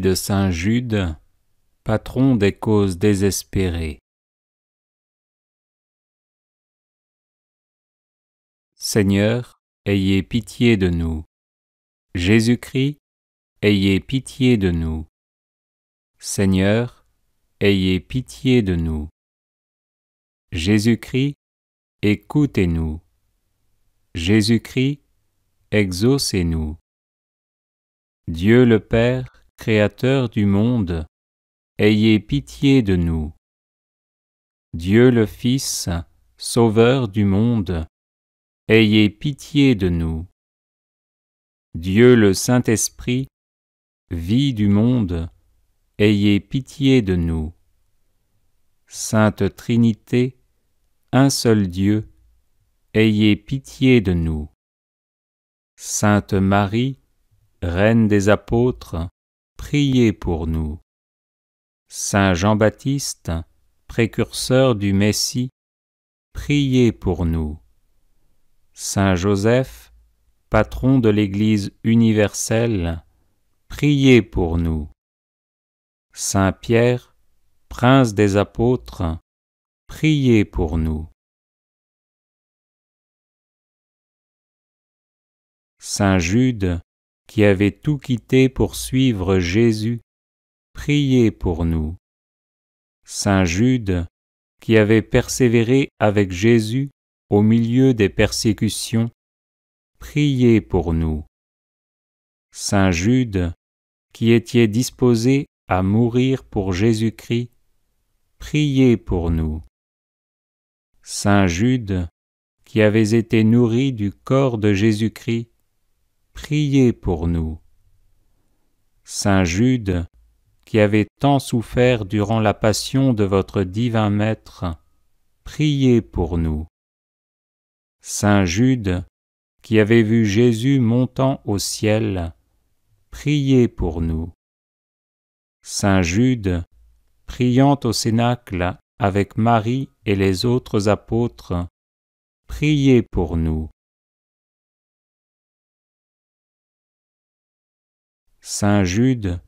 de Saint Jude, patron des causes désespérées. Seigneur, ayez pitié de nous. Jésus-Christ, ayez pitié de nous. Seigneur, ayez pitié de nous. Jésus-Christ, écoutez-nous. Jésus-Christ, exaucez-nous. Dieu le Père, Créateur du monde, ayez pitié de nous. Dieu le Fils, Sauveur du monde, ayez pitié de nous. Dieu le Saint-Esprit, vie du monde, ayez pitié de nous. Sainte Trinité, un seul Dieu, ayez pitié de nous. Sainte Marie, Reine des apôtres, priez pour nous. Saint Jean-Baptiste, précurseur du Messie, priez pour nous. Saint Joseph, patron de l'Église universelle, priez pour nous. Saint Pierre, prince des apôtres, priez pour nous. Saint Jude, qui avait tout quitté pour suivre Jésus, priez pour nous. Saint Jude, qui avait persévéré avec Jésus au milieu des persécutions, priez pour nous. Saint Jude, qui étiez disposé à mourir pour Jésus-Christ, priez pour nous. Saint Jude, qui avait été nourri du corps de Jésus-Christ, priez pour nous. Saint Jude, qui avait tant souffert durant la passion de votre divin Maître, priez pour nous. Saint Jude, qui avait vu Jésus montant au ciel, priez pour nous. Saint Jude, priant au Cénacle avec Marie et les autres apôtres, priez pour nous. Saint Jude,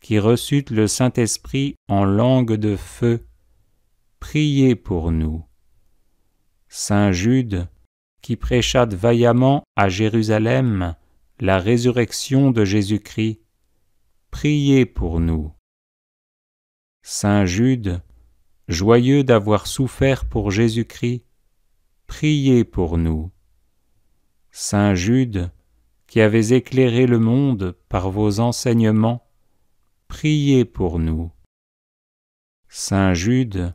qui reçut le Saint-Esprit en langue de feu, priez pour nous. Saint Jude, qui prêcha vaillamment à Jérusalem la résurrection de Jésus-Christ, priez pour nous. Saint Jude, joyeux d'avoir souffert pour Jésus-Christ, priez pour nous. Saint Jude, qui avez éclairé le monde par vos enseignements, priez pour nous. Saint Jude,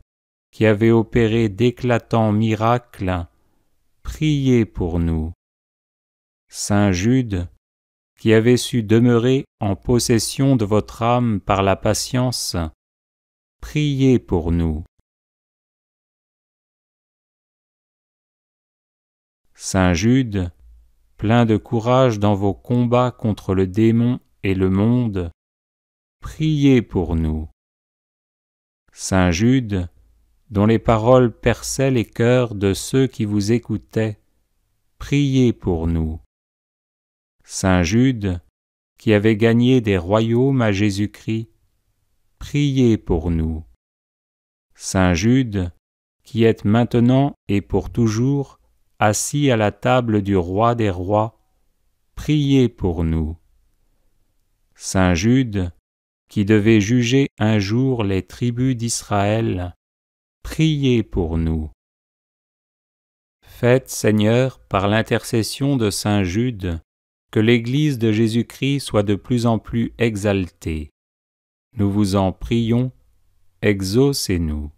qui avez opéré d'éclatants miracles, priez pour nous. Saint Jude, qui avez su demeurer en possession de votre âme par la patience, priez pour nous. Saint Jude, plein de courage dans vos combats contre le démon et le monde, priez pour nous. Saint Jude, dont les paroles perçaient les cœurs de ceux qui vous écoutaient, priez pour nous. Saint Jude, qui avait gagné des royaumes à Jésus-Christ, priez pour nous. Saint Jude, qui êtes maintenant et pour toujours assis à la table du roi des rois, priez pour nous. Saint Jude, qui devait juger un jour les tribus d'Israël, priez pour nous. Faites, Seigneur, par l'intercession de Saint Jude, que l'Église de Jésus-Christ soit de plus en plus exaltée. Nous vous en prions, exaucez-nous.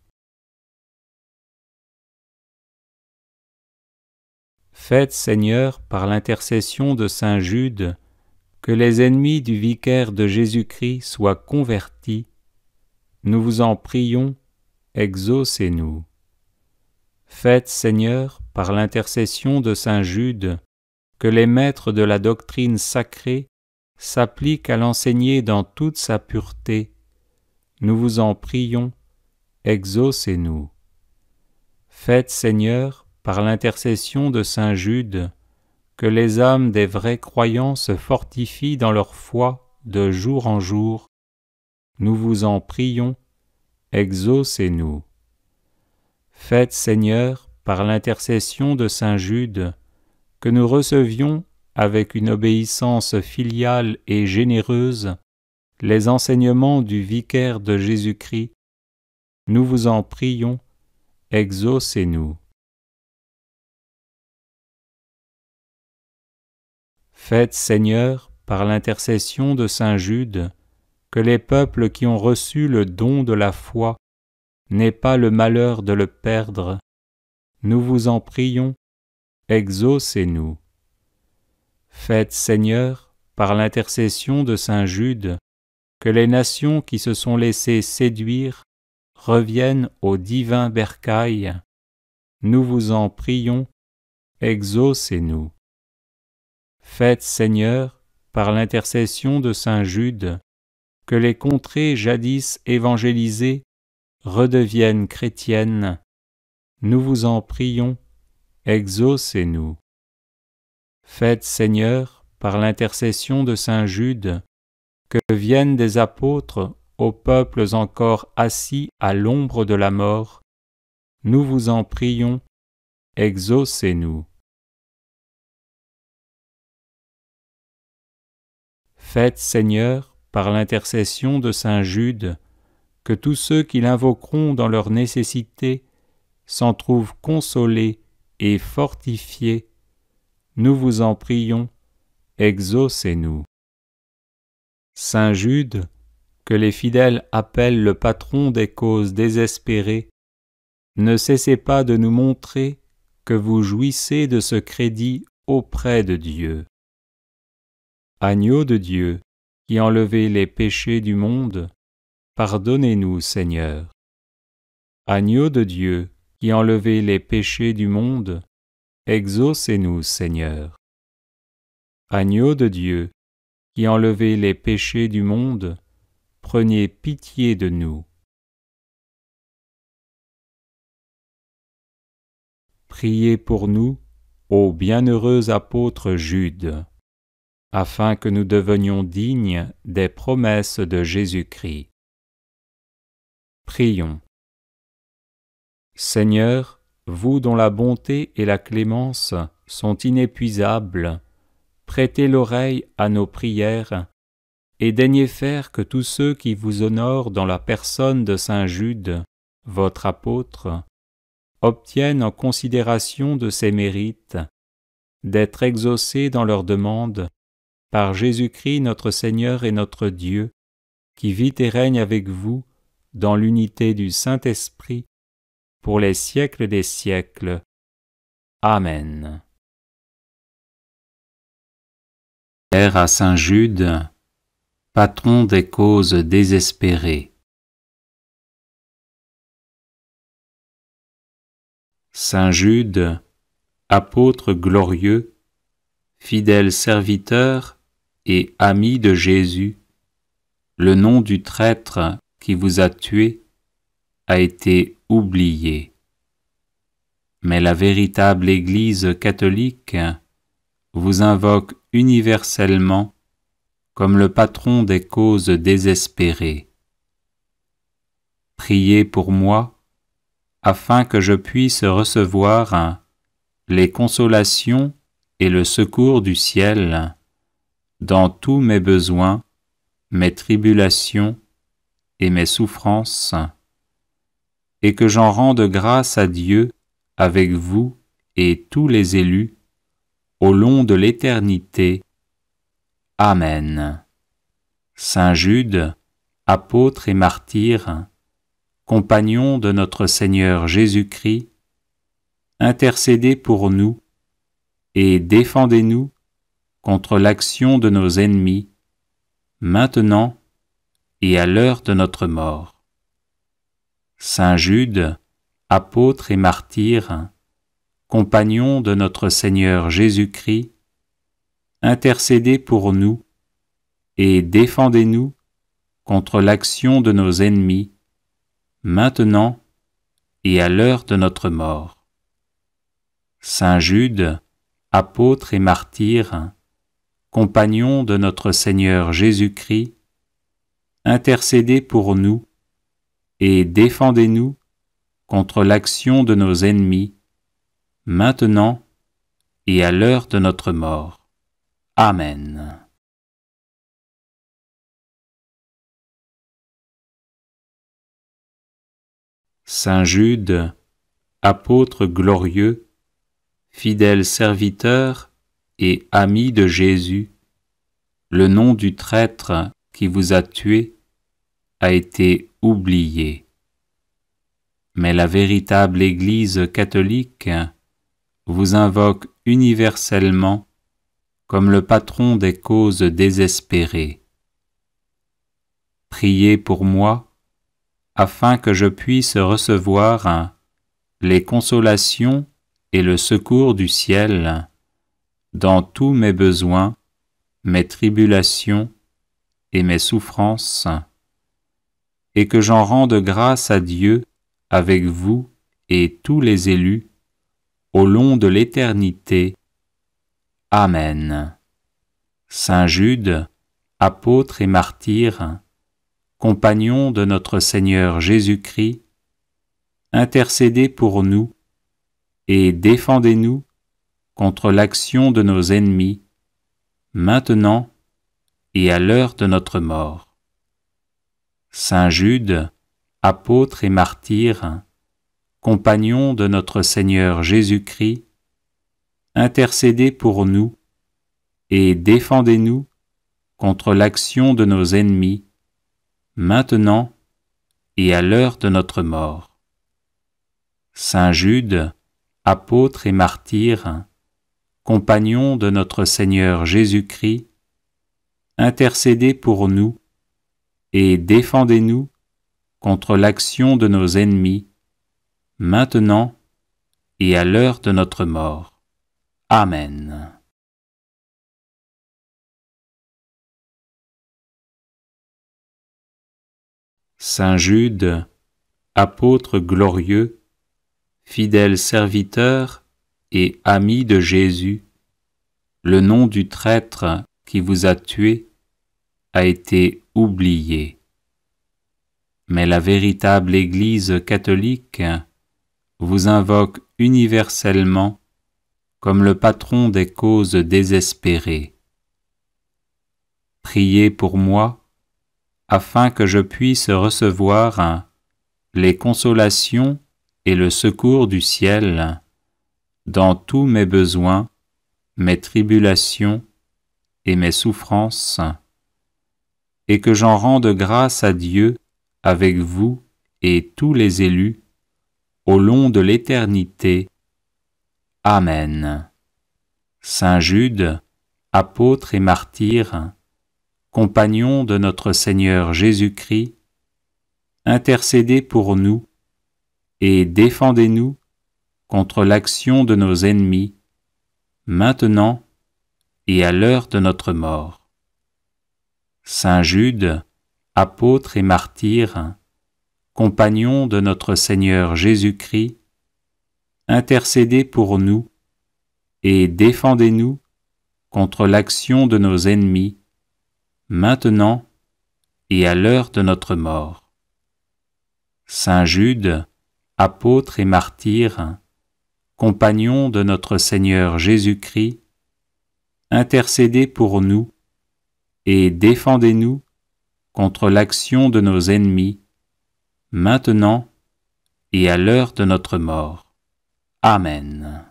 Faites, Seigneur, par l'intercession de Saint Jude, que les ennemis du vicaire de Jésus-Christ soient convertis. Nous vous en prions, exaucez-nous. Faites, Seigneur, par l'intercession de Saint Jude, que les maîtres de la doctrine sacrée s'appliquent à l'enseigner dans toute sa pureté. Nous vous en prions, exaucez-nous. Faites, Seigneur, par l'intercession de Saint Jude, que les âmes des vrais croyants se fortifient dans leur foi de jour en jour, nous vous en prions, exaucez-nous. Faites, Seigneur, par l'intercession de Saint Jude, que nous recevions avec une obéissance filiale et généreuse les enseignements du vicaire de Jésus-Christ, nous vous en prions, exaucez-nous. Faites, Seigneur, par l'intercession de Saint Jude, que les peuples qui ont reçu le don de la foi n'aient pas le malheur de le perdre. Nous vous en prions, exaucez-nous. Faites, Seigneur, par l'intercession de Saint Jude, que les nations qui se sont laissées séduire reviennent au divin bercail. Nous vous en prions, exaucez-nous. Faites, Seigneur, par l'intercession de Saint Jude, que les contrées jadis évangélisées redeviennent chrétiennes. Nous vous en prions, exaucez-nous. Faites, Seigneur, par l'intercession de Saint Jude, que viennent des apôtres aux peuples encore assis à l'ombre de la mort, nous vous en prions, exaucez-nous. Faites, Seigneur, par l'intercession de Saint Jude, que tous ceux qui l'invoqueront dans leur nécessité s'en trouvent consolés et fortifiés. Nous vous en prions, exaucez-nous. Saint Jude, que les fidèles appellent le patron des causes désespérées, ne cessez pas de nous montrer que vous jouissez de ce crédit auprès de Dieu. Agneau de Dieu, qui enlevez les péchés du monde, pardonnez-nous, Seigneur. Agneau de Dieu, qui enlevez les péchés du monde, exaucez-nous, Seigneur. Agneau de Dieu, qui enlevez les péchés du monde, prenez pitié de nous. Priez pour nous, ô bienheureux apôtre Jude afin que nous devenions dignes des promesses de Jésus-Christ. Prions. Seigneur, vous dont la bonté et la clémence sont inépuisables, prêtez l'oreille à nos prières et daignez faire que tous ceux qui vous honorent dans la personne de Saint Jude, votre apôtre, obtiennent en considération de ses mérites d'être exaucés dans leurs demandes par Jésus-Christ notre Seigneur et notre Dieu, qui vit et règne avec vous dans l'unité du Saint-Esprit pour les siècles des siècles. Amen. Père à Saint Jude, patron des causes désespérées. Saint Jude, apôtre glorieux, fidèle serviteur et ami de Jésus, le nom du traître qui vous a tué a été oublié. Mais la véritable Église catholique vous invoque universellement comme le patron des causes désespérées. Priez pour moi afin que je puisse recevoir les consolations et le secours du ciel dans tous mes besoins, mes tribulations et mes souffrances, et que j'en rende grâce à Dieu avec vous et tous les élus au long de l'éternité. Amen. Saint Jude, apôtre et martyr, compagnon de notre Seigneur Jésus-Christ, intercédez pour nous et défendez-nous contre l'action de nos ennemis, maintenant et à l'heure de notre mort. Saint Jude, apôtre et martyr, compagnon de notre Seigneur Jésus-Christ, intercédez pour nous et défendez-nous contre l'action de nos ennemis, maintenant et à l'heure de notre mort. Saint Jude, apôtre et martyr, compagnon de notre Seigneur Jésus-Christ, intercédez pour nous et défendez-nous contre l'action de nos ennemis, maintenant et à l'heure de notre mort. Amen. Saint Jude, apôtre glorieux, fidèle serviteur et ami de Jésus, le nom du traître qui vous a tué a été oublié. Mais la véritable Église catholique vous invoque universellement comme le patron des causes désespérées. Priez pour moi afin que je puisse recevoir les consolations et le secours du ciel dans tous mes besoins, mes tribulations et mes souffrances, et que j'en rende grâce à Dieu avec vous et tous les élus au long de l'éternité. Amen. Saint Jude, apôtre et martyr, compagnon de notre Seigneur Jésus-Christ, intercédez pour nous et défendez-nous contre l'action de nos ennemis, maintenant et à l'heure de notre mort. Saint Jude, apôtre et martyr, compagnon de notre Seigneur Jésus-Christ, intercédez pour nous et défendez-nous contre l'action de nos ennemis, maintenant et à l'heure de notre mort. Saint Jude, apôtre et martyr, compagnon de notre Seigneur Jésus-Christ, intercédez pour nous et défendez-nous contre l'action de nos ennemis, maintenant et à l'heure de notre mort. Amen. Saint Jude, apôtre glorieux, fidèle serviteur et ami de Jésus, le nom du traître qui vous a tué a été oublié. Mais la véritable Église catholique vous invoque universellement comme le patron des causes désespérées. Priez pour moi afin que je puisse recevoir les consolations et le secours du ciel dans tous mes besoins, mes tribulations et mes souffrances, et que j'en rende grâce à Dieu avec vous et tous les élus au long de l'éternité. Amen. Saint Jude, apôtre et martyr, compagnon de notre Seigneur Jésus-Christ, intercédez pour nous et défendez-nous contre l'action de nos ennemis, maintenant et à l'heure de notre mort. Saint Jude, apôtre et martyr, compagnon de notre Seigneur Jésus-Christ, intercédez pour nous et défendez-nous contre l'action de nos ennemis, maintenant et à l'heure de notre mort. Saint Jude, apôtre et martyr, compagnon de notre Seigneur Jésus-Christ, intercédez pour nous et défendez-nous contre l'action de nos ennemis, maintenant et à l'heure de notre mort. Amen.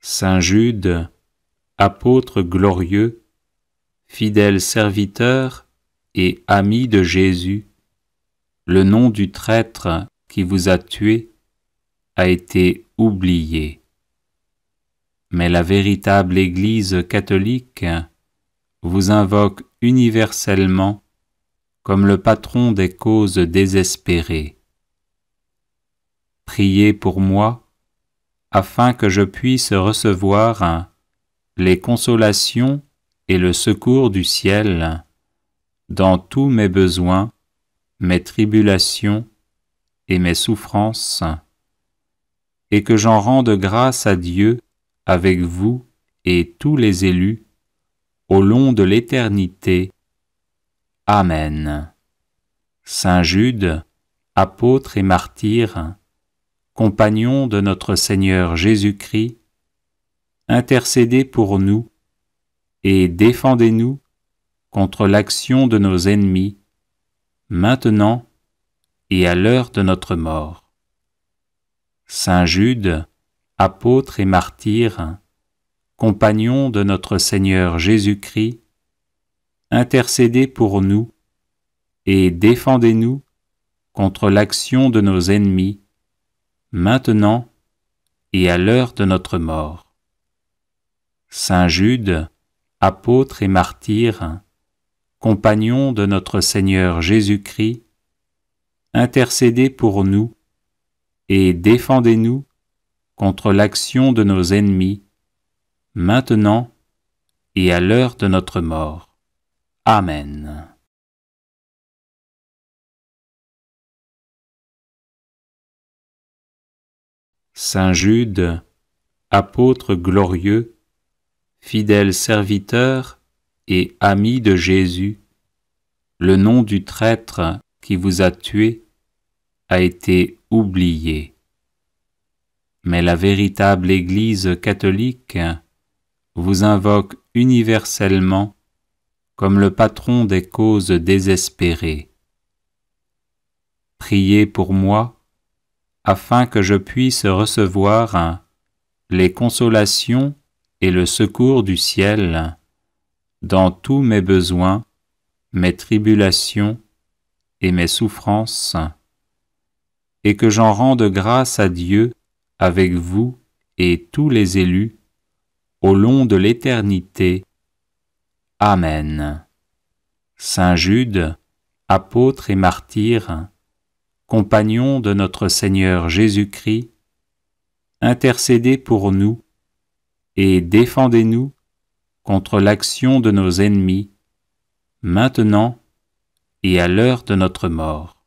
Saint Jude, apôtre glorieux, fidèle serviteur et ami de Jésus, le nom du traître qui vous a tué a été oublié. Mais la véritable Église catholique vous invoque universellement comme le patron des causes désespérées. Priez pour moi afin que je puisse recevoir les consolations et le secours du ciel dans tous mes besoins, mes tribulations et mes souffrances, et que j'en rende grâce à Dieu avec vous et tous les élus au long de l'éternité. Amen. Saint Jude, apôtre et martyr, compagnon de notre Seigneur Jésus-Christ, intercédez pour nous et défendez-nous contre l'action de nos ennemis, maintenant et à l'heure de notre mort. Saint Jude, apôtre et martyr, compagnon de notre Seigneur Jésus-Christ, intercédez pour nous et défendez-nous contre l'action de nos ennemis, maintenant et à l'heure de notre mort. Saint Jude, apôtre et martyr, compagnon de notre Seigneur Jésus-Christ, intercédez pour nous et défendez-nous contre l'action de nos ennemis, maintenant et à l'heure de notre mort. Amen. Saint Jude, apôtre glorieux, fidèle serviteur et ami de Jésus, le nom du traître qui vous a tué a été oublié. Mais la véritable Église catholique vous invoque universellement comme le patron des causes désespérées. Priez pour moi afin que je puisse recevoir les consolations et le secours du ciel dans tous mes besoins, mes tribulations et mes souffrances, et que j'en rende grâce à Dieu avec vous et tous les élus au long de l'éternité. Amen. Saint Jude, apôtre et martyr, compagnon de notre Seigneur Jésus-Christ, intercédez pour nous et défendez-nous contre l'action de nos ennemis, maintenant et à l'heure de notre mort.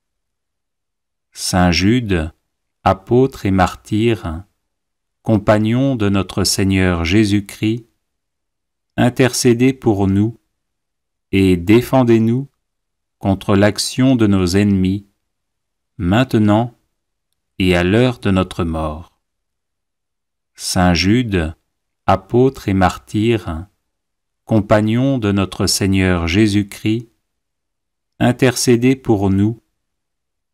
Saint Jude, apôtre et martyr, compagnon de notre Seigneur Jésus-Christ, intercédez pour nous et défendez-nous contre l'action de nos ennemis, maintenant et à l'heure de notre mort. Saint Jude, apôtre et martyr, compagnons de notre Seigneur Jésus-Christ, intercédez pour nous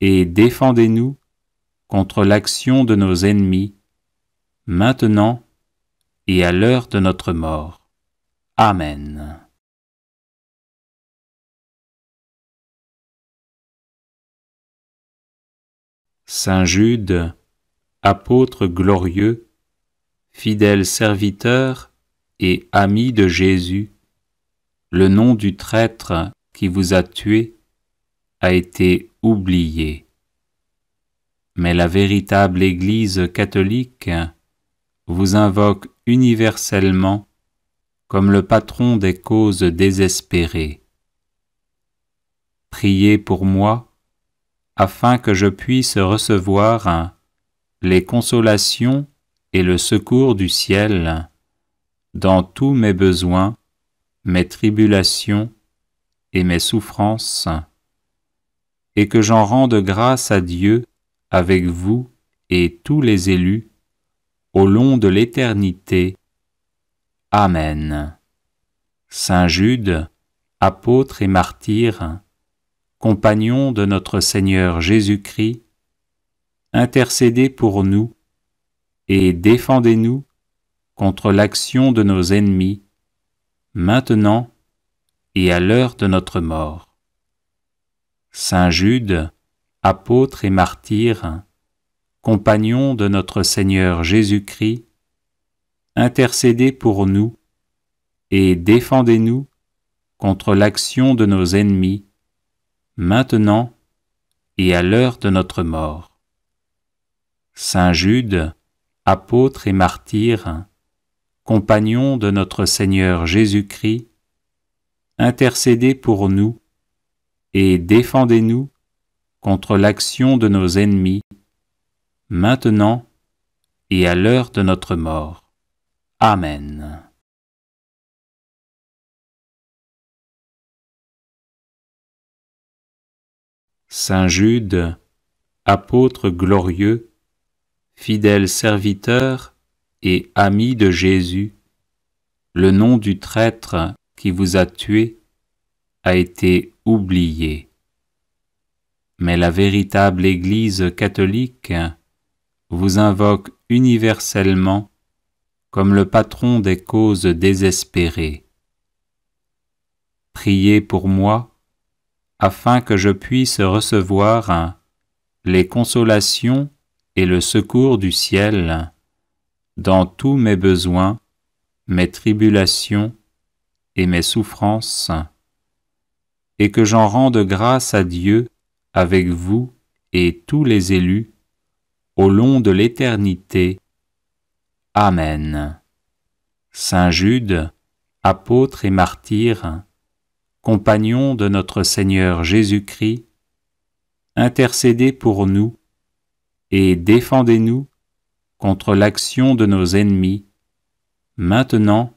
et défendez-nous contre l'action de nos ennemis, maintenant et à l'heure de notre mort. Amen. Saint Jude, apôtre glorieux, fidèle serviteur et ami de Jésus, le nom du traître qui vous a tué a été oublié. Mais la véritable Église catholique vous invoque universellement comme le patron des causes désespérées. Priez pour moi afin que je puisse recevoir les consolations et le secours du ciel dans tous mes besoins, mes tribulations et mes souffrances, et que j'en rende grâce à Dieu avec vous et tous les élus au long de l'éternité. Amen. Saint Jude, apôtre et martyr, compagnon de notre Seigneur Jésus-Christ, intercédez pour nous et défendez-nous contre l'action de nos ennemis, maintenant et à l'heure de notre mort. Saint Jude, apôtre et martyr, compagnon de notre Seigneur Jésus-Christ, intercédez pour nous et défendez-nous contre l'action de nos ennemis, maintenant et à l'heure de notre mort. Saint Jude, apôtre et martyr, compagnon de notre Seigneur Jésus-Christ, intercédez pour nous et défendez-nous contre l'action de nos ennemis, maintenant et à l'heure de notre mort. Amen. Saint Jude, apôtre glorieux, fidèle serviteur et ami de Jésus, le nom du traître qui vous a tué a été oublié. Mais la véritable Église catholique vous invoque universellement comme le patron des causes désespérées. Priez pour moi afin que je puisse recevoir les consolations et le secours du ciel dans tous mes besoins, mes tribulations et mes souffrances, et que j'en rende grâce à Dieu avec vous et tous les élus au long de l'éternité. Amen. Saint Jude, apôtre et martyr, compagnon de notre Seigneur Jésus-Christ, intercédez pour nous et défendez-nous contre l'action de nos ennemis, maintenant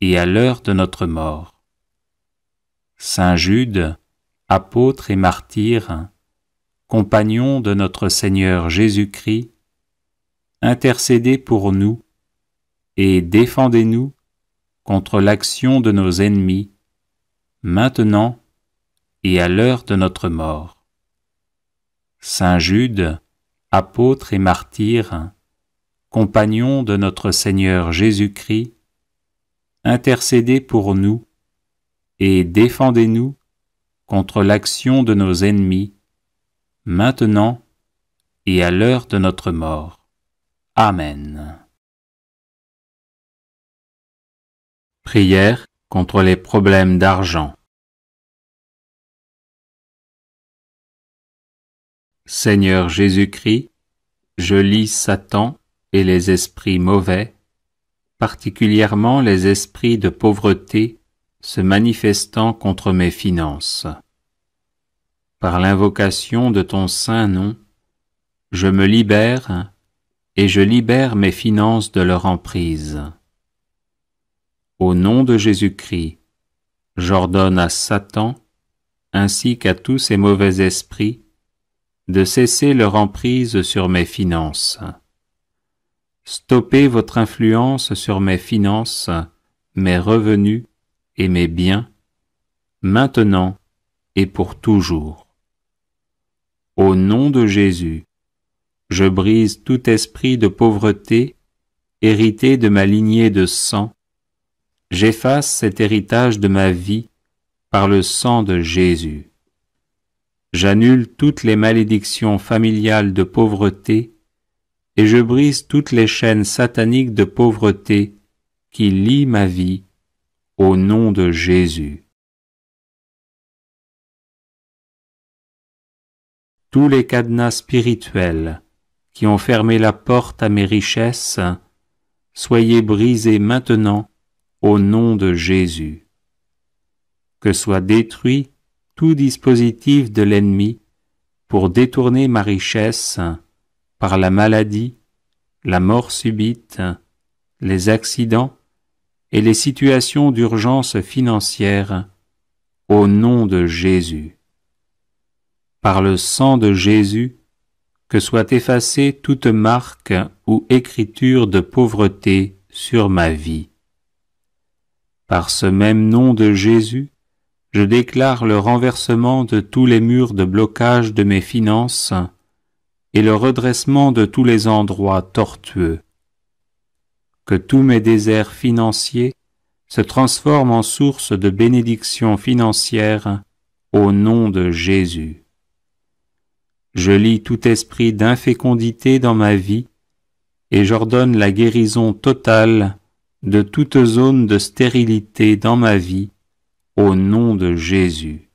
et à l'heure de notre mort. Saint Jude, apôtre et martyr, compagnon de notre Seigneur Jésus-Christ, intercédez pour nous et défendez-nous contre l'action de nos ennemis, maintenant et à l'heure de notre mort. Saint Jude, apôtre et martyr, compagnon de notre Seigneur Jésus-Christ, intercédez pour nous et défendez-nous contre l'action de nos ennemis, maintenant et à l'heure de notre mort. Amen. Prière contre les problèmes d'argent. Seigneur Jésus-Christ, je lis Satan et les esprits mauvais, particulièrement les esprits de pauvreté se manifestant contre mes finances. Par l'invocation de ton saint nom, je me libère et je libère mes finances de leur emprise. Au nom de Jésus-Christ, j'ordonne à Satan, ainsi qu'à tous ses mauvais esprits, de cesser leur emprise sur mes finances. Stoppez votre influence sur mes finances, mes revenus et mes biens, maintenant et pour toujours. Au nom de Jésus, je brise tout esprit de pauvreté hérité de ma lignée de sang. J'efface cet héritage de ma vie par le sang de Jésus. J'annule toutes les malédictions familiales de pauvreté et je brise toutes les chaînes sataniques de pauvreté qui lient ma vie au nom de Jésus. Tous les cadenas spirituels qui ont fermé la porte à mes richesses, soyez brisés maintenant au nom de Jésus. Que soit détruit tout dispositif de l'ennemi pour détourner ma richesse par la maladie, la mort subite, les accidents et les situations d'urgence financière, au nom de Jésus. Par le sang de Jésus, que soit effacée toute marque ou écriture de pauvreté sur ma vie. Par ce même nom de Jésus, je déclare le renversement de tous les murs de blocage de mes finances et le redressement de tous les endroits tortueux. Que tous mes déserts financiers se transforment en source de bénédictions financières au nom de Jésus. Je lis tout esprit d'infécondité dans ma vie et j'ordonne la guérison totale de toute zone de stérilité dans ma vie au nom de Jésus.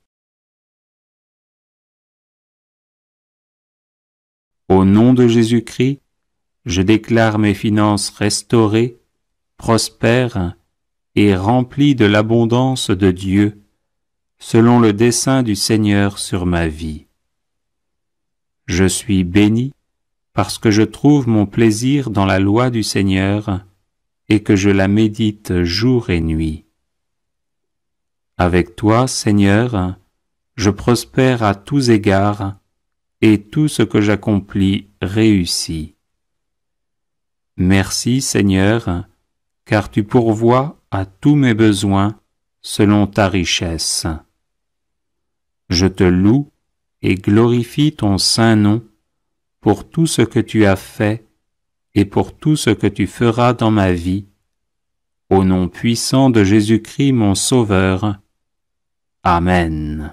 Au nom de Jésus-Christ, je déclare mes finances restaurées, prospères et remplies de l'abondance de Dieu, selon le dessein du Seigneur sur ma vie. Je suis béni parce que je trouve mon plaisir dans la loi du Seigneur et que je la médite jour et nuit. Avec toi, Seigneur, je prospère à tous égards et tout ce que j'accomplis réussit. Merci Seigneur, car tu pourvois à tous mes besoins selon ta richesse. Je te loue et glorifie ton saint nom pour tout ce que tu as fait et pour tout ce que tu feras dans ma vie, au nom puissant de Jésus-Christ mon Sauveur. Amen.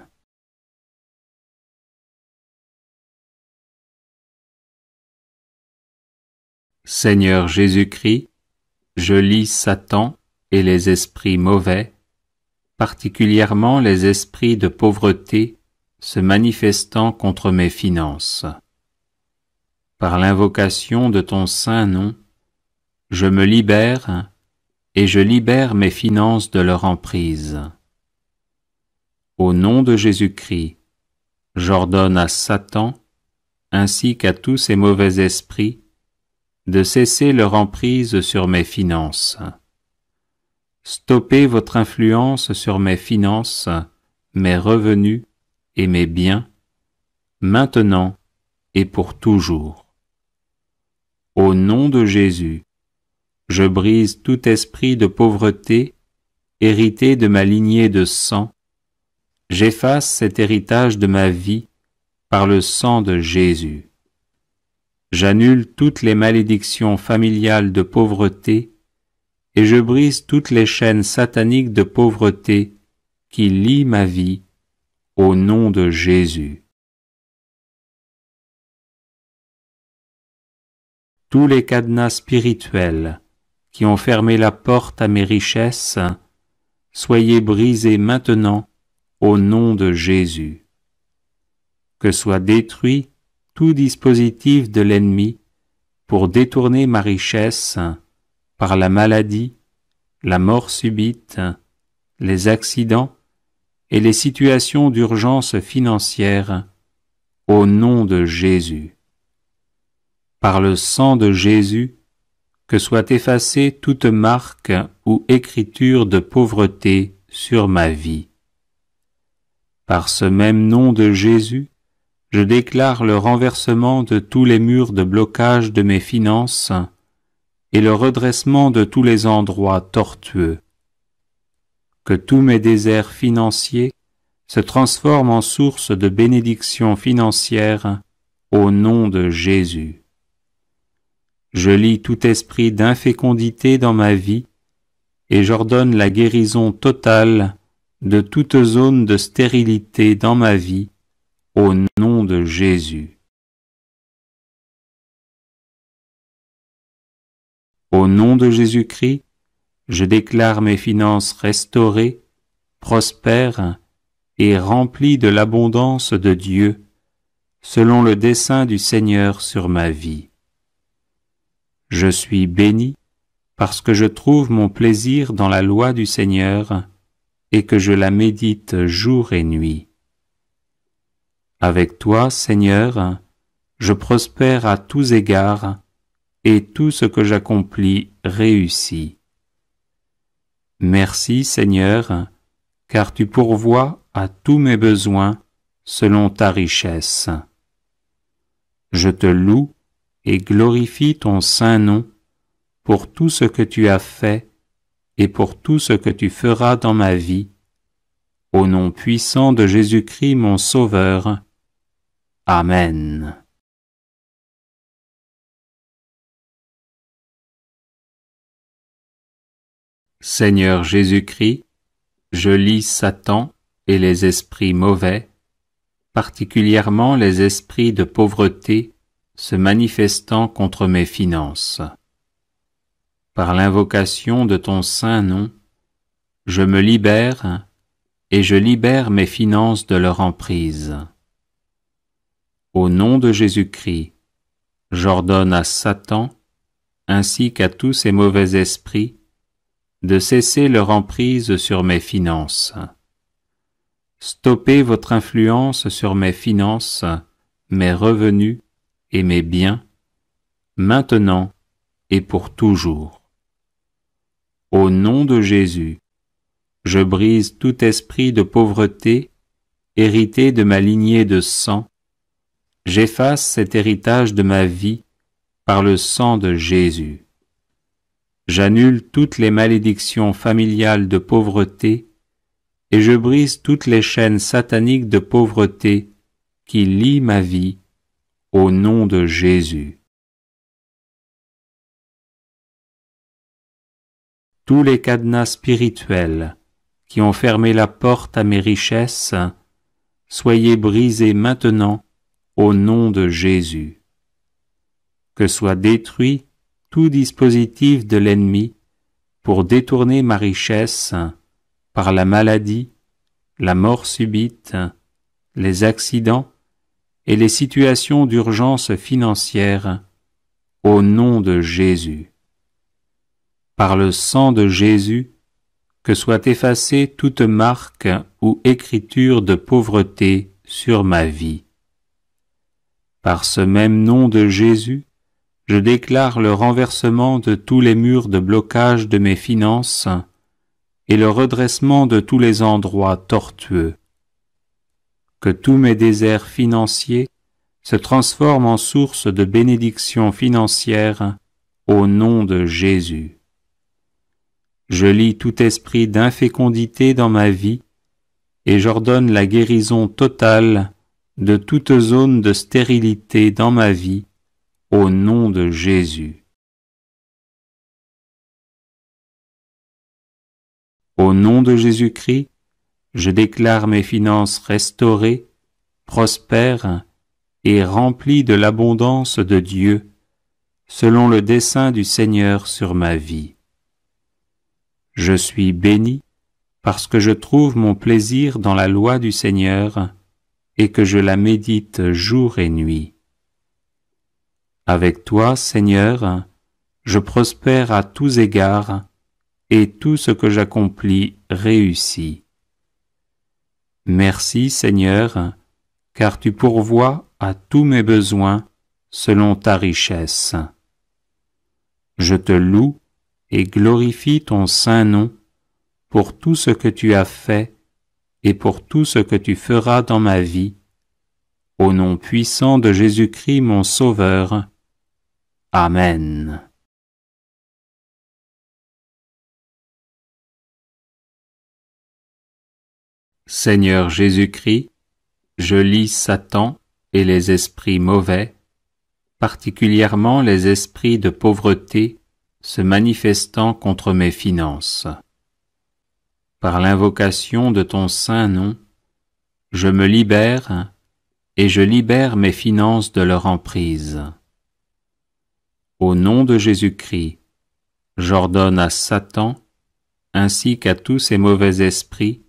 Seigneur Jésus-Christ, je lis Satan et les esprits mauvais, particulièrement les esprits de pauvreté se manifestant contre mes finances. Par l'invocation de ton saint nom, je me libère et je libère mes finances de leur emprise. Au nom de Jésus-Christ, j'ordonne à Satan, ainsi qu'à tous ces mauvais esprits, de cesser leur emprise sur mes finances. Stoppez votre influence sur mes finances, mes revenus et mes biens, maintenant et pour toujours. Au nom de Jésus, je brise tout esprit de pauvreté hérité de ma lignée de sang. J'efface cet héritage de ma vie par le sang de Jésus. J'annule toutes les malédictions familiales de pauvreté et je brise toutes les chaînes sataniques de pauvreté qui lient ma vie au nom de Jésus. Tous les cadenas spirituels qui ont fermé la porte à mes richesses, soyez brisés maintenant au nom de Jésus. Que soient détruits tout dispositif de l'ennemi pour détourner ma richesse par la maladie, la mort subite, les accidents et les situations d'urgence financière au nom de Jésus. Par le sang de Jésus, que soit effacée toute marque ou écriture de pauvreté sur ma vie. Par ce même nom de Jésus, je déclare le renversement de tous les murs de blocage de mes finances et le redressement de tous les endroits tortueux. Que tous mes déserts financiers se transforment en source de bénédictions financières au nom de Jésus. Je lis tout esprit d'infécondité dans ma vie et j'ordonne la guérison totale de toute zone de stérilité dans ma vie au nom de Jésus. Au nom de Jésus-Christ, je déclare mes finances restaurées, prospères et remplies de l'abondance de Dieu, selon le dessein du Seigneur sur ma vie. Je suis béni parce que je trouve mon plaisir dans la loi du Seigneur et que je la médite jour et nuit. Avec toi, Seigneur, je prospère à tous égards, et tout ce que j'accomplis réussit. Merci, Seigneur, car tu pourvois à tous mes besoins selon ta richesse. Je te loue et glorifie ton saint nom pour tout ce que tu as fait et pour tout ce que tu feras dans ma vie. Au nom puissant de Jésus-Christ mon Sauveur, Amen. Seigneur Jésus-Christ, je lis Satan et les esprits mauvais, particulièrement les esprits de pauvreté se manifestant contre mes finances. Par l'invocation de ton saint nom, je me libère et je libère mes finances de leur emprise. Au nom de Jésus-Christ, j'ordonne à Satan, ainsi qu'à tous ses mauvais esprits, de cesser leur emprise sur mes finances. Stoppez votre influence sur mes finances, mes revenus et mes biens, maintenant et pour toujours. Au nom de Jésus, je brise tout esprit de pauvreté hérité de ma lignée de sang J'efface cet héritage de ma vie par le sang de Jésus. J'annule toutes les malédictions familiales de pauvreté et je brise toutes les chaînes sataniques de pauvreté qui lient ma vie au nom de Jésus. Tous les cadenas spirituels qui ont fermé la porte à mes richesses, soyez brisés maintenant au nom de Jésus. Que soit détruit tout dispositif de l'ennemi pour détourner ma richesse par la maladie, la mort subite, les accidents et les situations d'urgence financière au nom de Jésus. Par le sang de Jésus, que soit effacée toute marque ou écriture de pauvreté sur ma vie. Par ce même nom de Jésus, je déclare le renversement de tous les murs de blocage de mes finances et le redressement de tous les endroits tortueux. Que tous mes déserts financiers se transforment en source de bénédictions financières au nom de Jésus. Je lis tout esprit d'infécondité dans ma vie et j'ordonne la guérison totale de toute zone de stérilité dans ma vie, au nom de Jésus. Au nom de Jésus-Christ, je déclare mes finances restaurées, prospères et remplies de l'abondance de Dieu, selon le dessein du Seigneur sur ma vie. Je suis béni parce que je trouve mon plaisir dans la loi du Seigneur, et que je la médite jour et nuit. Avec toi, Seigneur, je prospère à tous égards, et tout ce que j'accomplis réussit. Merci, Seigneur, car tu pourvois à tous mes besoins selon ta richesse. Je te loue et glorifie ton saint nom pour tout ce que tu as fait et pour tout ce que tu feras dans ma vie. Au nom puissant de Jésus-Christ mon Sauveur. Amen. Seigneur Jésus-Christ, je lis Satan et les esprits mauvais, particulièrement les esprits de pauvreté se manifestant contre mes finances par l'invocation de ton saint nom, je me libère et je libère mes finances de leur emprise. Au nom de Jésus-Christ, j'ordonne à Satan, ainsi qu'à tous ses mauvais esprits,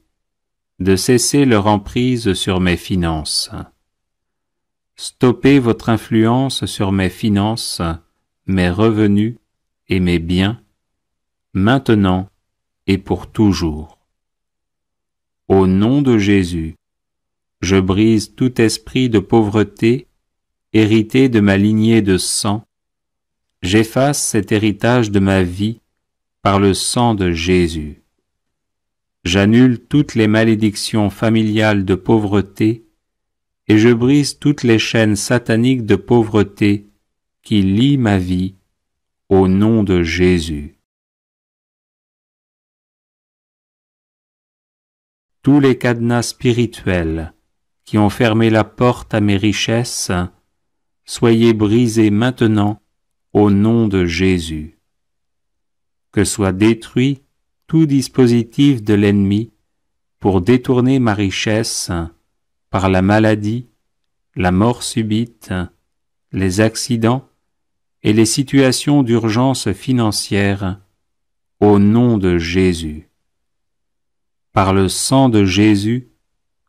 de cesser leur emprise sur mes finances. Stoppez votre influence sur mes finances, mes revenus et mes biens, maintenant et pour toujours. Au nom de Jésus, je brise tout esprit de pauvreté hérité de ma lignée de sang. J'efface cet héritage de ma vie par le sang de Jésus. J'annule toutes les malédictions familiales de pauvreté et je brise toutes les chaînes sataniques de pauvreté qui lient ma vie au nom de Jésus. tous les cadenas spirituels qui ont fermé la porte à mes richesses, soyez brisés maintenant au nom de Jésus. Que soit détruit tout dispositif de l'ennemi pour détourner ma richesse par la maladie, la mort subite, les accidents et les situations d'urgence financière au nom de Jésus par le sang de Jésus,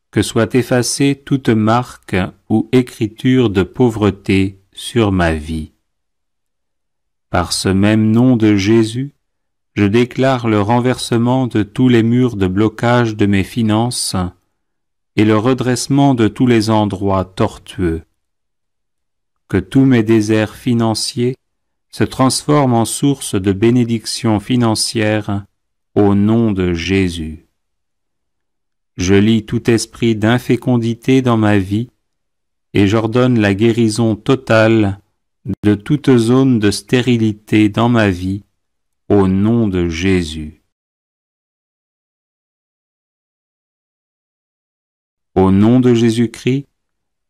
que soit effacée toute marque ou écriture de pauvreté sur ma vie. Par ce même nom de Jésus, je déclare le renversement de tous les murs de blocage de mes finances et le redressement de tous les endroits tortueux. Que tous mes déserts financiers se transforment en source de bénédictions financières au nom de Jésus. Je lis tout esprit d'infécondité dans ma vie et j'ordonne la guérison totale de toute zone de stérilité dans ma vie au nom de Jésus. Au nom de Jésus-Christ,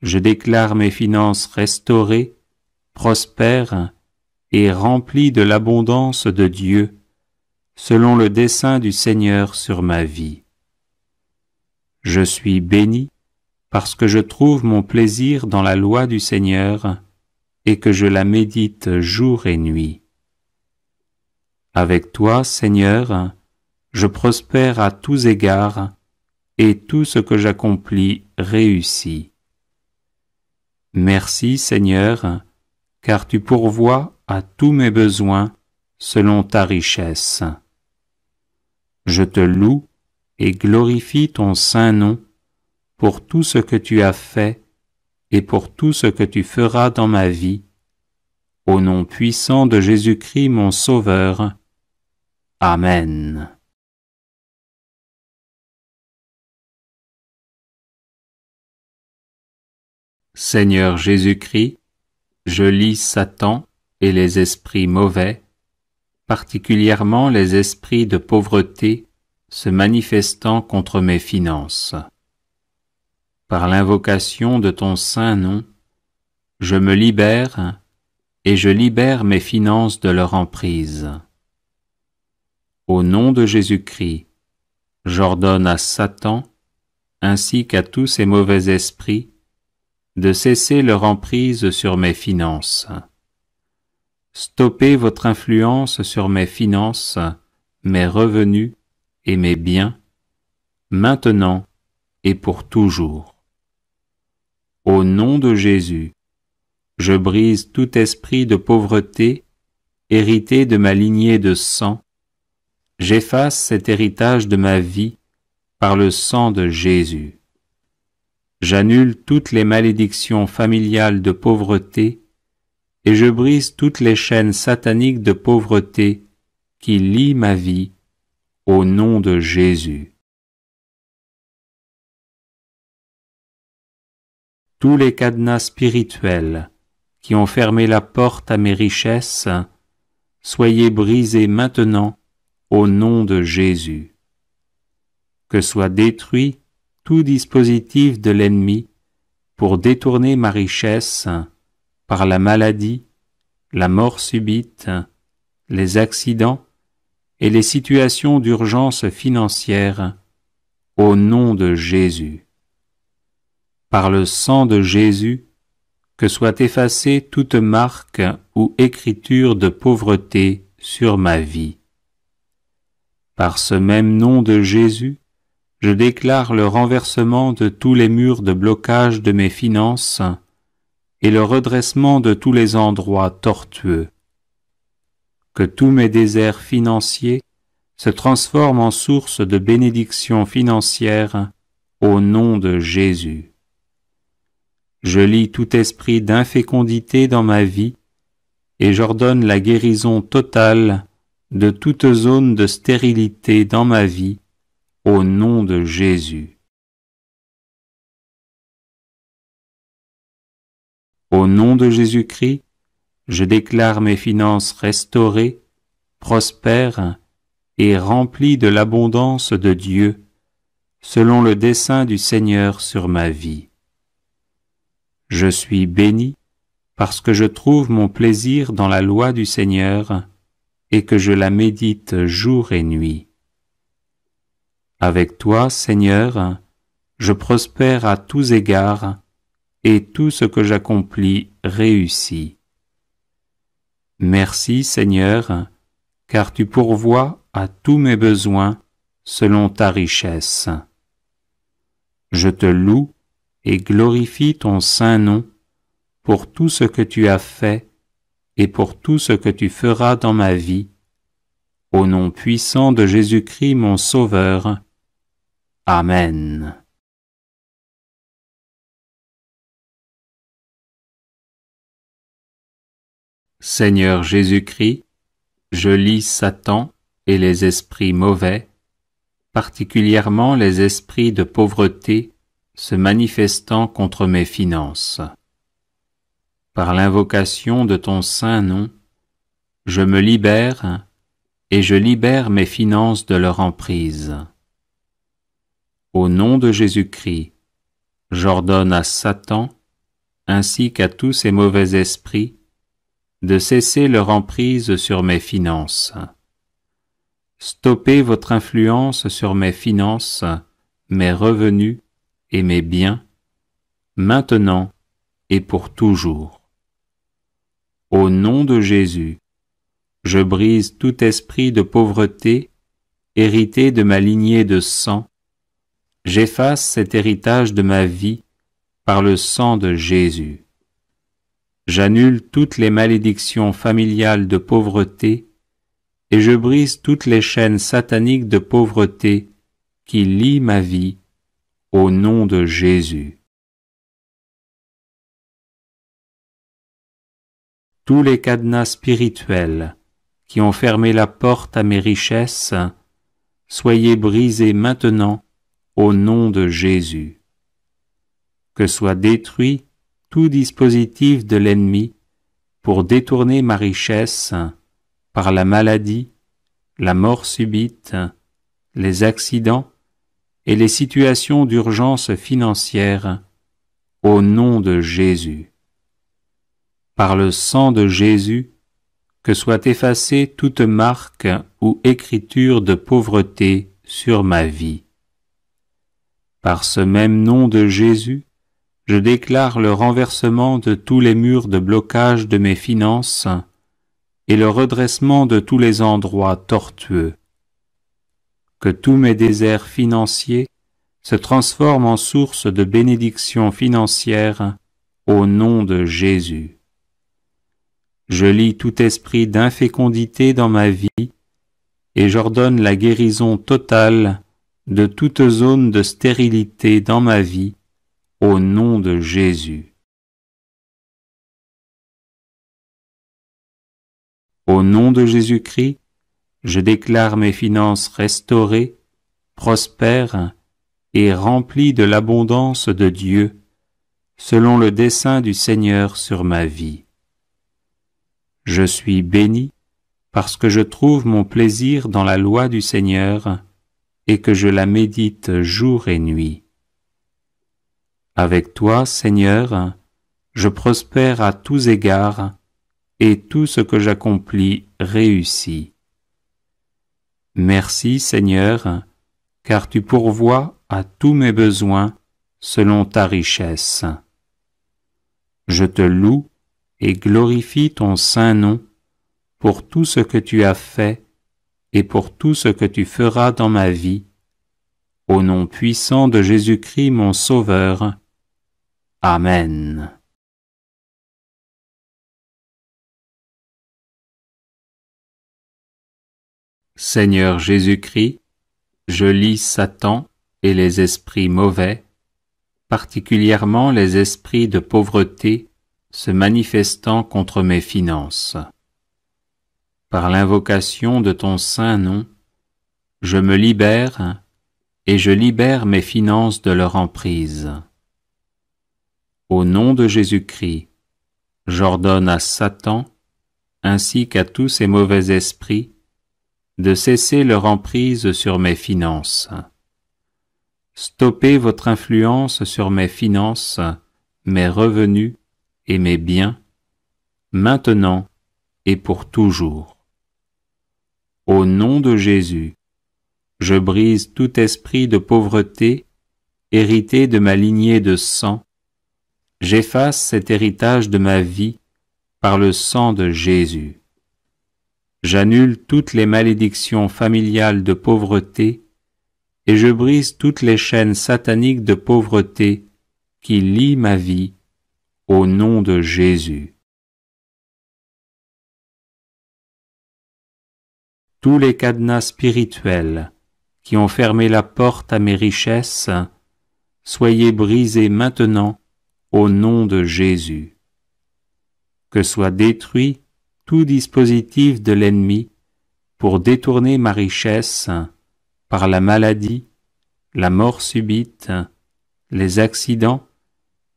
je déclare mes finances restaurées, prospères et remplies de l'abondance de Dieu, selon le dessein du Seigneur sur ma vie. Je suis béni parce que je trouve mon plaisir dans la loi du Seigneur et que je la médite jour et nuit. Avec toi, Seigneur, je prospère à tous égards et tout ce que j'accomplis réussit. Merci, Seigneur, car tu pourvois à tous mes besoins selon ta richesse. Je te loue et glorifie ton saint nom pour tout ce que tu as fait et pour tout ce que tu feras dans ma vie. Au nom puissant de Jésus-Christ mon Sauveur. Amen. Seigneur Jésus-Christ, je lis Satan et les esprits mauvais, particulièrement les esprits de pauvreté, se manifestant contre mes finances. Par l'invocation de ton saint nom, je me libère et je libère mes finances de leur emprise. Au nom de Jésus-Christ, j'ordonne à Satan, ainsi qu'à tous ses mauvais esprits, de cesser leur emprise sur mes finances. Stoppez votre influence sur mes finances, mes revenus, mes biens, maintenant et pour toujours. Au nom de Jésus, je brise tout esprit de pauvreté hérité de ma lignée de sang. J'efface cet héritage de ma vie par le sang de Jésus. J'annule toutes les malédictions familiales de pauvreté et je brise toutes les chaînes sataniques de pauvreté qui lient ma vie au nom de Jésus. Tous les cadenas spirituels qui ont fermé la porte à mes richesses, soyez brisés maintenant au nom de Jésus. Que soit détruit tout dispositif de l'ennemi pour détourner ma richesse par la maladie, la mort subite, les accidents, et les situations d'urgence financière au nom de Jésus. Par le sang de Jésus, que soit effacée toute marque ou écriture de pauvreté sur ma vie. Par ce même nom de Jésus, je déclare le renversement de tous les murs de blocage de mes finances et le redressement de tous les endroits tortueux que tous mes déserts financiers se transforment en source de bénédictions financières au nom de Jésus. Je lis tout esprit d'infécondité dans ma vie et j'ordonne la guérison totale de toute zone de stérilité dans ma vie au nom de Jésus. Au nom de Jésus-Christ, je déclare mes finances restaurées, prospères et remplies de l'abondance de Dieu, selon le dessein du Seigneur sur ma vie. Je suis béni parce que je trouve mon plaisir dans la loi du Seigneur et que je la médite jour et nuit. Avec toi, Seigneur, je prospère à tous égards, et tout ce que j'accomplis réussit. Merci Seigneur, car tu pourvois à tous mes besoins selon ta richesse. Je te loue et glorifie ton saint nom pour tout ce que tu as fait et pour tout ce que tu feras dans ma vie, au nom puissant de Jésus-Christ mon Sauveur. Amen. Seigneur Jésus-Christ, je lis Satan et les esprits mauvais, particulièrement les esprits de pauvreté se manifestant contre mes finances. Par l'invocation de ton saint nom, je me libère et je libère mes finances de leur emprise. Au nom de Jésus-Christ, j'ordonne à Satan ainsi qu'à tous ces mauvais esprits de cesser leur emprise sur mes finances. Stoppez votre influence sur mes finances, mes revenus et mes biens, maintenant et pour toujours. Au nom de Jésus, je brise tout esprit de pauvreté hérité de ma lignée de sang. J'efface cet héritage de ma vie par le sang de Jésus. J'annule toutes les malédictions familiales de pauvreté et je brise toutes les chaînes sataniques de pauvreté qui lient ma vie au nom de Jésus. Tous les cadenas spirituels qui ont fermé la porte à mes richesses, soyez brisés maintenant au nom de Jésus. Que soit détruit tout dispositif de l'ennemi pour détourner ma richesse par la maladie, la mort subite, les accidents et les situations d'urgence financière au nom de Jésus. Par le sang de Jésus, que soit effacée toute marque ou écriture de pauvreté sur ma vie. Par ce même nom de Jésus, je déclare le renversement de tous les murs de blocage de mes finances et le redressement de tous les endroits tortueux. Que tous mes déserts financiers se transforment en source de bénédictions financières au nom de Jésus. Je lis tout esprit d'infécondité dans ma vie et j'ordonne la guérison totale de toute zone de stérilité dans ma vie au nom de Jésus. Au nom de Jésus-Christ, je déclare mes finances restaurées, prospères et remplies de l'abondance de Dieu, selon le dessein du Seigneur sur ma vie. Je suis béni parce que je trouve mon plaisir dans la loi du Seigneur et que je la médite jour et nuit. Avec toi, Seigneur, je prospère à tous égards, et tout ce que j'accomplis réussit. Merci, Seigneur, car tu pourvois à tous mes besoins selon ta richesse. Je te loue et glorifie ton saint nom pour tout ce que tu as fait et pour tout ce que tu feras dans ma vie. Au nom puissant de Jésus-Christ mon Sauveur, Amen. Seigneur Jésus-Christ, je lis Satan et les esprits mauvais, particulièrement les esprits de pauvreté se manifestant contre mes finances. Par l'invocation de ton saint nom, je me libère et je libère mes finances de leur emprise. Au nom de Jésus-Christ, j'ordonne à Satan, ainsi qu'à tous ses mauvais esprits, de cesser leur emprise sur mes finances. Stoppez votre influence sur mes finances, mes revenus et mes biens, maintenant et pour toujours. Au nom de Jésus, je brise tout esprit de pauvreté hérité de ma lignée de sang j'efface cet héritage de ma vie par le sang de Jésus. J'annule toutes les malédictions familiales de pauvreté et je brise toutes les chaînes sataniques de pauvreté qui lient ma vie au nom de Jésus. Tous les cadenas spirituels qui ont fermé la porte à mes richesses, soyez brisés maintenant au nom de Jésus. Que soit détruit tout dispositif de l'ennemi pour détourner ma richesse par la maladie, la mort subite, les accidents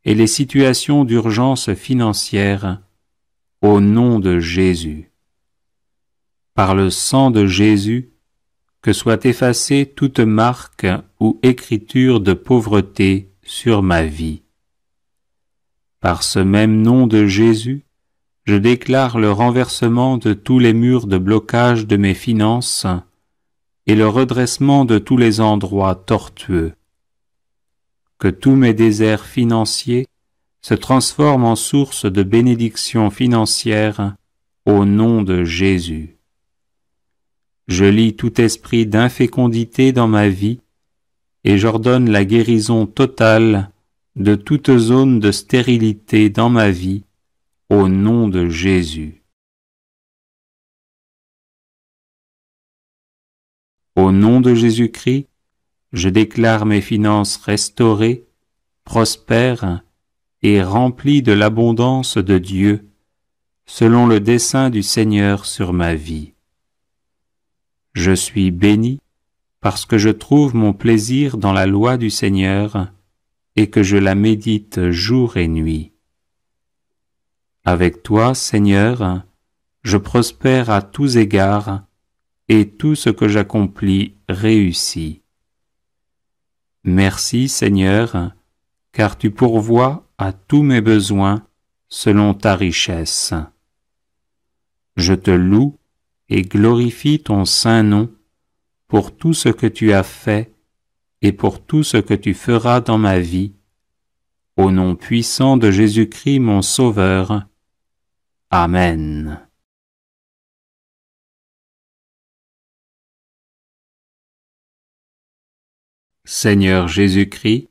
et les situations d'urgence financière au nom de Jésus. Par le sang de Jésus, que soit effacée toute marque ou écriture de pauvreté sur ma vie. Par ce même nom de Jésus, je déclare le renversement de tous les murs de blocage de mes finances et le redressement de tous les endroits tortueux. Que tous mes déserts financiers se transforment en source de bénédictions financières au nom de Jésus. Je lis tout esprit d'infécondité dans ma vie et j'ordonne la guérison totale de toute zone de stérilité dans ma vie, au nom de Jésus. Au nom de Jésus-Christ, je déclare mes finances restaurées, prospères et remplies de l'abondance de Dieu, selon le dessein du Seigneur sur ma vie. Je suis béni parce que je trouve mon plaisir dans la loi du Seigneur et que je la médite jour et nuit. Avec toi, Seigneur, je prospère à tous égards, et tout ce que j'accomplis réussit. Merci, Seigneur, car tu pourvois à tous mes besoins selon ta richesse. Je te loue et glorifie ton saint nom pour tout ce que tu as fait et pour tout ce que tu feras dans ma vie. Au nom puissant de Jésus-Christ mon Sauveur. Amen. Seigneur Jésus-Christ,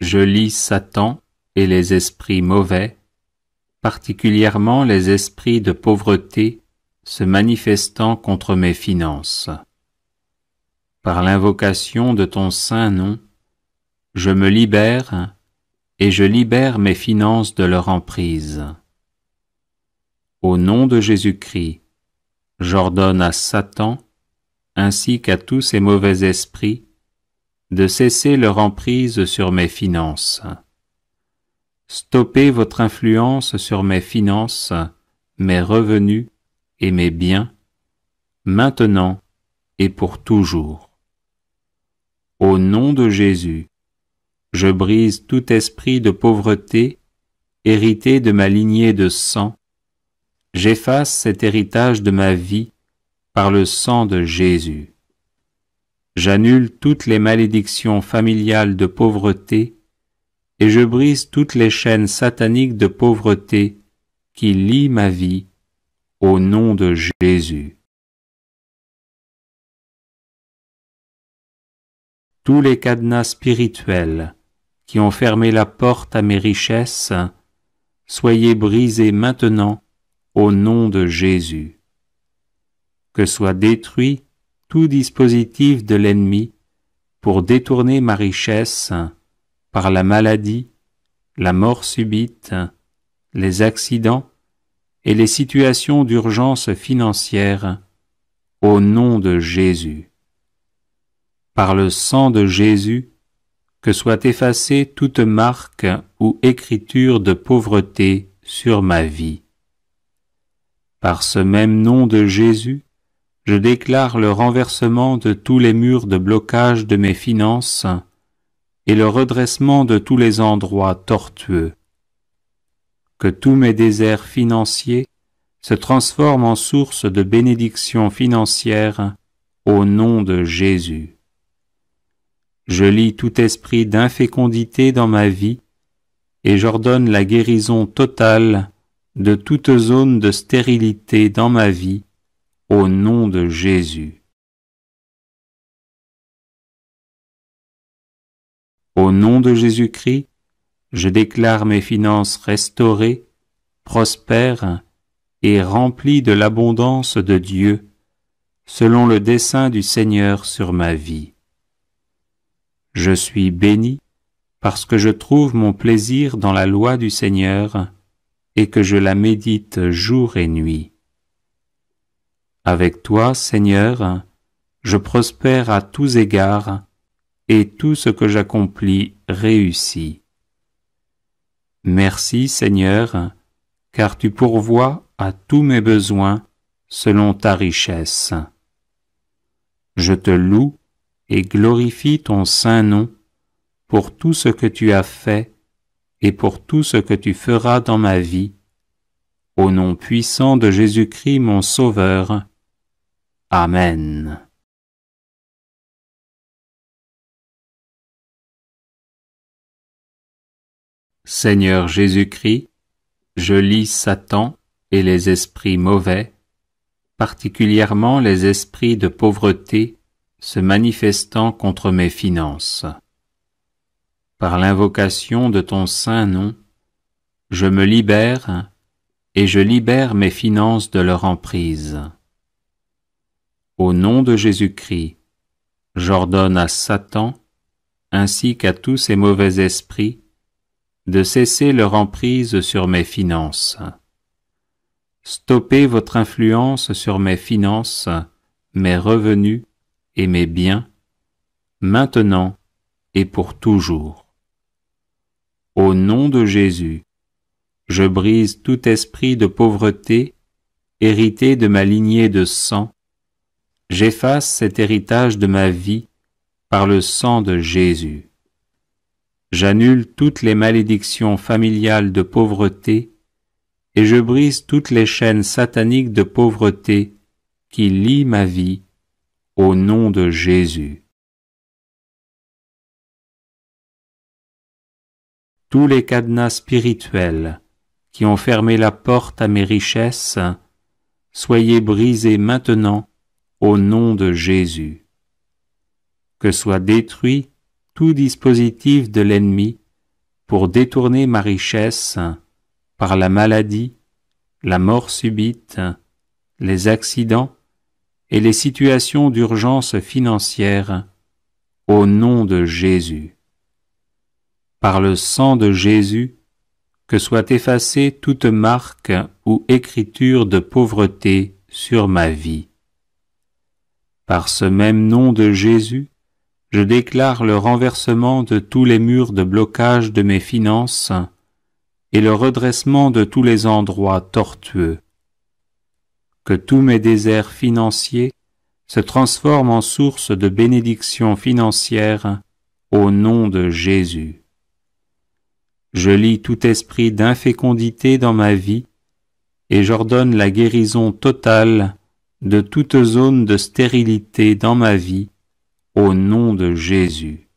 je lis Satan et les esprits mauvais, particulièrement les esprits de pauvreté se manifestant contre mes finances par l'invocation de ton saint nom, je me libère et je libère mes finances de leur emprise. Au nom de Jésus-Christ, j'ordonne à Satan, ainsi qu'à tous ses mauvais esprits, de cesser leur emprise sur mes finances. Stoppez votre influence sur mes finances, mes revenus et mes biens, maintenant et pour toujours. Au nom de Jésus, je brise tout esprit de pauvreté hérité de ma lignée de sang. J'efface cet héritage de ma vie par le sang de Jésus. J'annule toutes les malédictions familiales de pauvreté et je brise toutes les chaînes sataniques de pauvreté qui lient ma vie au nom de Jésus. tous les cadenas spirituels qui ont fermé la porte à mes richesses, soyez brisés maintenant au nom de Jésus. Que soit détruit tout dispositif de l'ennemi pour détourner ma richesse par la maladie, la mort subite, les accidents et les situations d'urgence financière, au nom de Jésus par le sang de Jésus, que soit effacée toute marque ou écriture de pauvreté sur ma vie. Par ce même nom de Jésus, je déclare le renversement de tous les murs de blocage de mes finances et le redressement de tous les endroits tortueux. Que tous mes déserts financiers se transforment en source de bénédictions financières au nom de Jésus. Je lis tout esprit d'infécondité dans ma vie et j'ordonne la guérison totale de toute zone de stérilité dans ma vie au nom de Jésus. Au nom de Jésus-Christ, je déclare mes finances restaurées, prospères et remplies de l'abondance de Dieu, selon le dessein du Seigneur sur ma vie. Je suis béni parce que je trouve mon plaisir dans la loi du Seigneur et que je la médite jour et nuit. Avec toi, Seigneur, je prospère à tous égards et tout ce que j'accomplis réussit. Merci, Seigneur, car tu pourvois à tous mes besoins selon ta richesse. Je te loue et glorifie ton saint nom pour tout ce que tu as fait et pour tout ce que tu feras dans ma vie. Au nom puissant de Jésus-Christ mon Sauveur. Amen. Seigneur Jésus-Christ, je lis Satan et les esprits mauvais, particulièrement les esprits de pauvreté se manifestant contre mes finances. Par l'invocation de ton saint nom, je me libère et je libère mes finances de leur emprise. Au nom de Jésus-Christ, j'ordonne à Satan, ainsi qu'à tous ses mauvais esprits, de cesser leur emprise sur mes finances. Stoppez votre influence sur mes finances, mes revenus, mes biens, maintenant et pour toujours. Au nom de Jésus, je brise tout esprit de pauvreté hérité de ma lignée de sang. J'efface cet héritage de ma vie par le sang de Jésus. J'annule toutes les malédictions familiales de pauvreté et je brise toutes les chaînes sataniques de pauvreté qui lient ma vie au nom de Jésus. Tous les cadenas spirituels qui ont fermé la porte à mes richesses, soyez brisés maintenant au nom de Jésus. Que soit détruit tout dispositif de l'ennemi pour détourner ma richesse par la maladie, la mort subite, les accidents, et les situations d'urgence financière au nom de Jésus. Par le sang de Jésus, que soit effacée toute marque ou écriture de pauvreté sur ma vie. Par ce même nom de Jésus, je déclare le renversement de tous les murs de blocage de mes finances et le redressement de tous les endroits tortueux que tous mes déserts financiers se transforment en source de bénédictions financières au nom de Jésus. Je lis tout esprit d'infécondité dans ma vie et j'ordonne la guérison totale de toute zone de stérilité dans ma vie au nom de Jésus.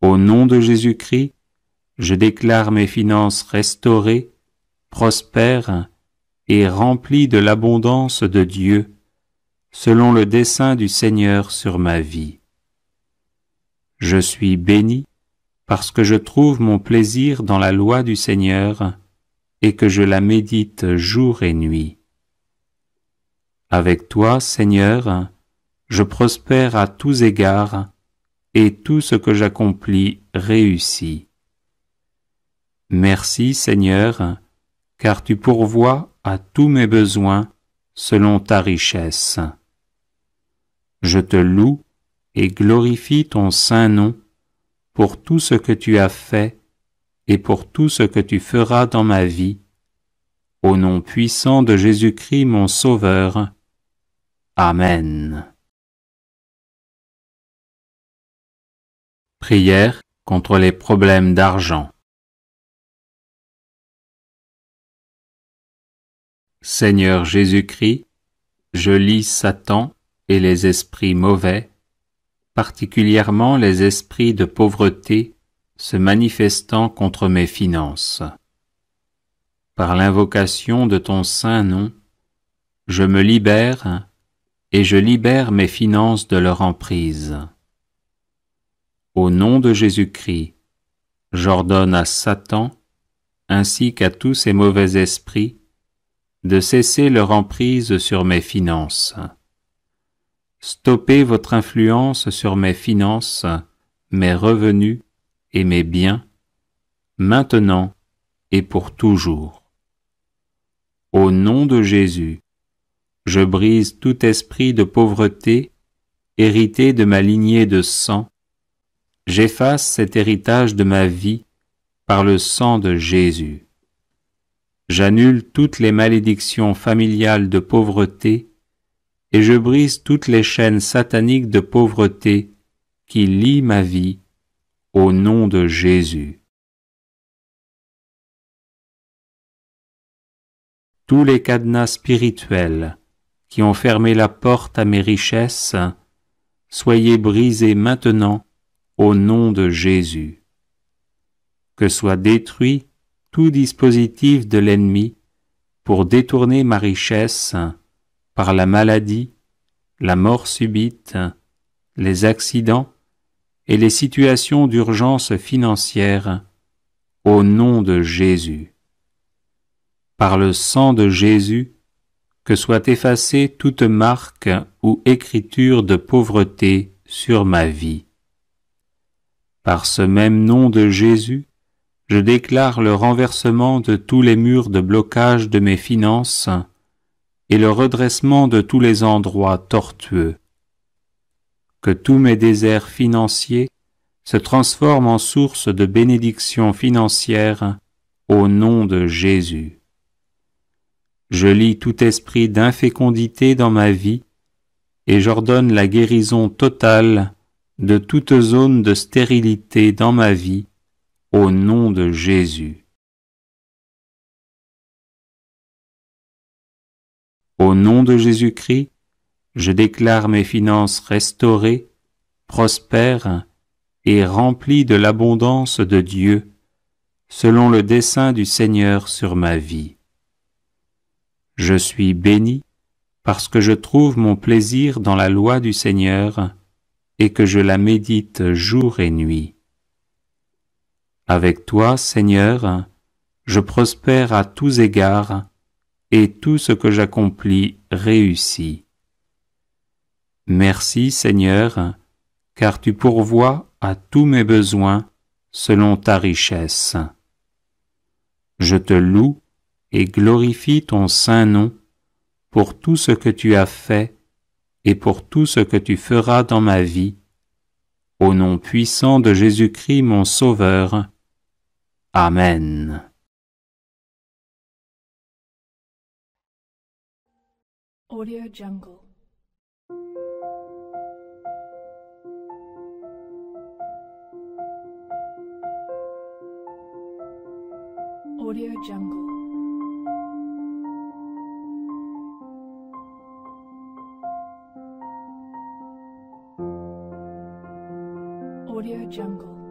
Au nom de Jésus-Christ, je déclare mes finances restaurées, prospères et remplies de l'abondance de Dieu, selon le dessein du Seigneur sur ma vie. Je suis béni parce que je trouve mon plaisir dans la loi du Seigneur et que je la médite jour et nuit. Avec toi, Seigneur, je prospère à tous égards, et tout ce que j'accomplis réussit. Merci Seigneur, car tu pourvois à tous mes besoins selon ta richesse. Je te loue et glorifie ton saint nom pour tout ce que tu as fait et pour tout ce que tu feras dans ma vie. Au nom puissant de Jésus-Christ mon Sauveur. Amen. Prière contre les problèmes d'argent. Seigneur Jésus-Christ, je lis Satan et les esprits mauvais, particulièrement les esprits de pauvreté se manifestant contre mes finances. Par l'invocation de ton saint nom, je me libère et je libère mes finances de leur emprise. Au nom de Jésus-Christ, j'ordonne à Satan, ainsi qu'à tous ces mauvais esprits, de cesser leur emprise sur mes finances. Stoppez votre influence sur mes finances, mes revenus et mes biens, maintenant et pour toujours. Au nom de Jésus, je brise tout esprit de pauvreté hérité de ma lignée de sang. J'efface cet héritage de ma vie par le sang de Jésus. J'annule toutes les malédictions familiales de pauvreté et je brise toutes les chaînes sataniques de pauvreté qui lient ma vie au nom de Jésus. Tous les cadenas spirituels qui ont fermé la porte à mes richesses, soyez brisés maintenant au nom de Jésus. Que soient détruits tout dispositif de l'ennemi pour détourner ma richesse par la maladie, la mort subite, les accidents et les situations d'urgence financière au nom de Jésus. Par le sang de Jésus, que soit effacée toute marque ou écriture de pauvreté sur ma vie. Par ce même nom de Jésus, je déclare le renversement de tous les murs de blocage de mes finances et le redressement de tous les endroits tortueux. Que tous mes déserts financiers se transforment en source de bénédictions financières au nom de Jésus. Je lis tout esprit d'infécondité dans ma vie et j'ordonne la guérison totale de toute zone de stérilité dans ma vie au nom de Jésus. Au nom de Jésus-Christ, je déclare mes finances restaurées, prospères et remplies de l'abondance de Dieu, selon le dessein du Seigneur sur ma vie. Je suis béni parce que je trouve mon plaisir dans la loi du Seigneur et que je la médite jour et nuit. Avec toi, Seigneur, je prospère à tous égards, et tout ce que j'accomplis réussit. Merci, Seigneur, car tu pourvois à tous mes besoins selon ta richesse. Je te loue et glorifie ton saint nom pour tout ce que tu as fait et pour tout ce que tu feras dans ma vie. Au nom puissant de Jésus-Christ mon Sauveur, Amen. Audio Jungle. Audio Jungle. Audio Jungle.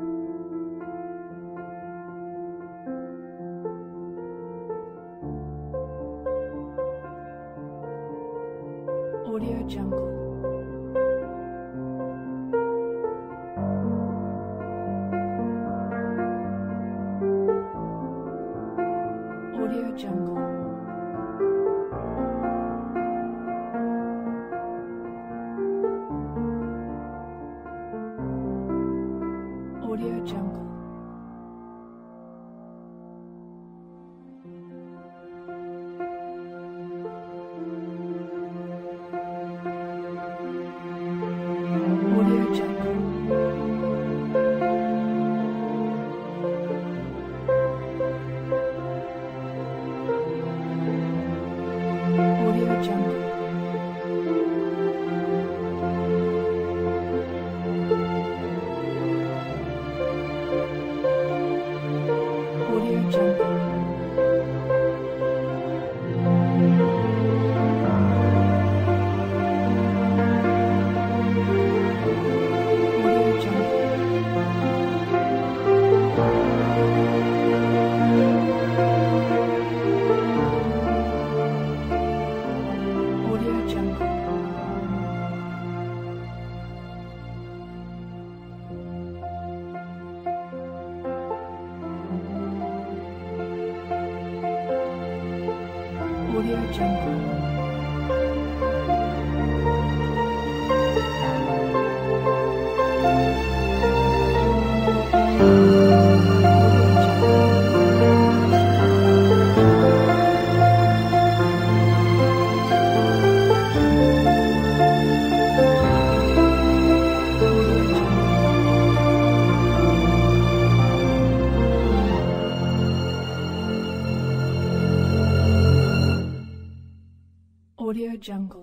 jungle.